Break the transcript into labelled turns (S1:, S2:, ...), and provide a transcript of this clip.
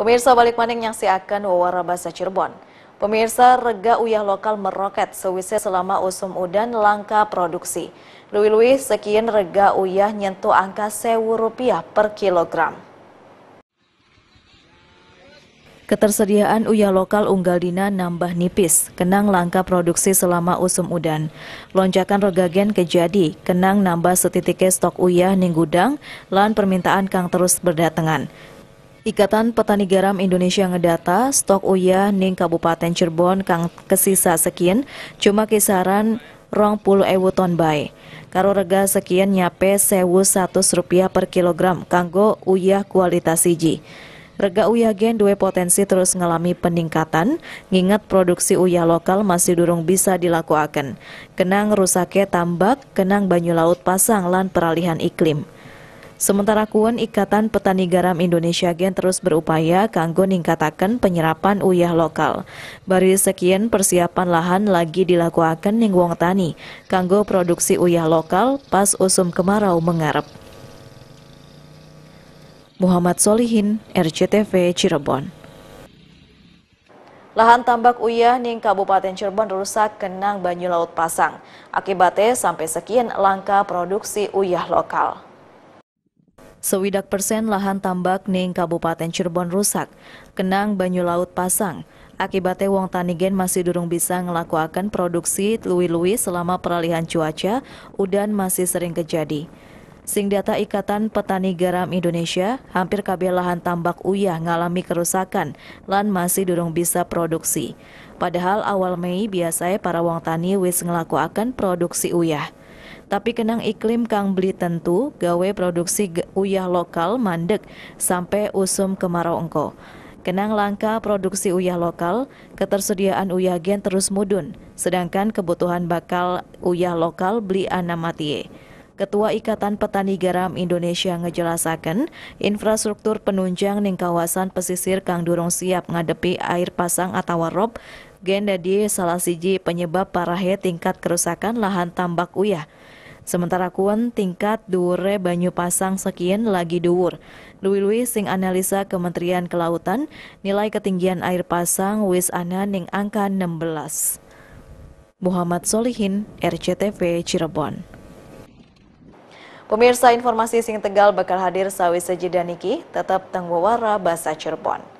S1: Pemirsa balik maning yang siakan wawancara bahasa Cirebon. Pemirsa rega uyah lokal meroket sewise selama usum udan langka produksi. Lui-lui sekian rega uyah nyentuh angka sewu rupiah per kilogram. Ketersediaan uyah lokal unggal dina nambah nipis, kenang langka produksi selama usum udan. Lonjakan regagen kejadi, kenang nambah setitiknya stok uyah gudang, lan permintaan kang terus berdatangan. Ikatan Petani Garam Indonesia ngedata stok uyah ning Kabupaten Cirebon kang kesisa sekian cuma kisaran rong puluh ewu ton bay. Karo rega sekian nyape sewu satu rupiah per kilogram kanggo uyah kualitas siji. Rega uyah gen dua potensi terus mengalami peningkatan, ngingat produksi uyah lokal masih durung bisa dilakukan. Kenang rusaknya tambak, kenang banyu laut pasang lan peralihan iklim. Sementara Kuan Ikatan Petani Garam Indonesia Gen terus berupaya kanggo ningkatakan penyerapan uyah lokal. Bari sekian persiapan lahan lagi dilakukan ning wong tani kanggo produksi uyah lokal pas usum kemarau mengarep. Muhammad Solihin, RCTV Cirebon. Lahan tambak uyah ning Kabupaten Cirebon rusak kenang banyu laut pasang. Akibatnya sampai sekian langkah produksi uyah lokal. Sewidak persen lahan tambak ning Kabupaten Cirebon rusak, kenang banyu laut pasang. Akibatnya wong tanigen masih durung bisa ngelakuakan produksi lui lui selama peralihan cuaca, udan masih sering kejadi. Sing data Ikatan Petani Garam Indonesia, hampir kabel lahan tambak uyah ngalami kerusakan, lan masih durung bisa produksi. Padahal awal Mei biasanya para wong tani wis ngelakuakan produksi uyah tapi kenang iklim kang beli tentu gawe produksi uyah lokal mandek sampai usum kemarau engko. Kenang langka produksi uyah lokal, ketersediaan uyah gen terus mudun, sedangkan kebutuhan bakal uyah lokal beli anamatie. Ketua Ikatan Petani Garam Indonesia ngejelasakan, infrastruktur penunjang ning kawasan pesisir kang durung siap ngadepi air pasang atau rob, gen dadi salah siji penyebab parahnya tingkat kerusakan lahan tambak uyah. Sementara kuen tingkat dure banyu pasang sekian lagi duwur. Lui-lui sing analisa Kementerian Kelautan nilai ketinggian air pasang wis ana ning angka 16. Muhammad Solihin, RCTV Cirebon. Pemirsa informasi sing Tegal bakal hadir sawi sejidaniki, tetap tengwawara bahasa Cirebon.